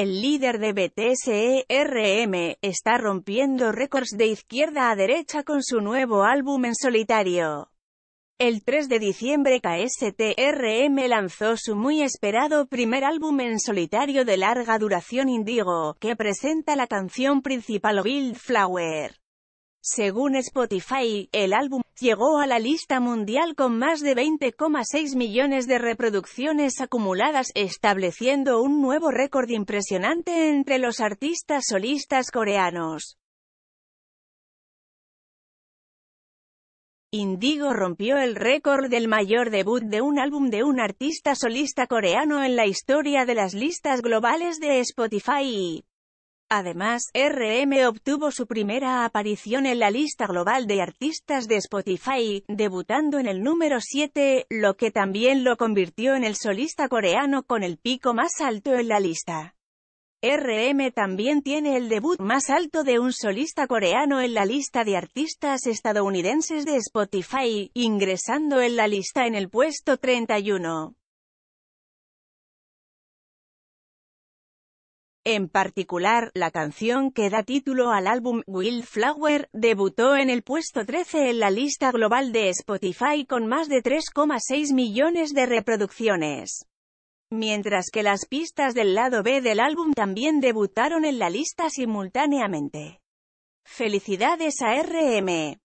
El líder de BTSERM está rompiendo récords de izquierda a derecha con su nuevo álbum en solitario. El 3 de diciembre KSTRM lanzó su muy esperado primer álbum en solitario de larga duración Indigo, que presenta la canción principal Wildflower. Flower. Según Spotify, el álbum llegó a la lista mundial con más de 20,6 millones de reproducciones acumuladas, estableciendo un nuevo récord impresionante entre los artistas solistas coreanos. Indigo rompió el récord del mayor debut de un álbum de un artista solista coreano en la historia de las listas globales de Spotify. Además, RM obtuvo su primera aparición en la lista global de artistas de Spotify, debutando en el número 7, lo que también lo convirtió en el solista coreano con el pico más alto en la lista. RM también tiene el debut más alto de un solista coreano en la lista de artistas estadounidenses de Spotify, ingresando en la lista en el puesto 31. En particular, la canción que da título al álbum, Will Flower, debutó en el puesto 13 en la lista global de Spotify con más de 3,6 millones de reproducciones. Mientras que las pistas del lado B del álbum también debutaron en la lista simultáneamente. Felicidades a RM.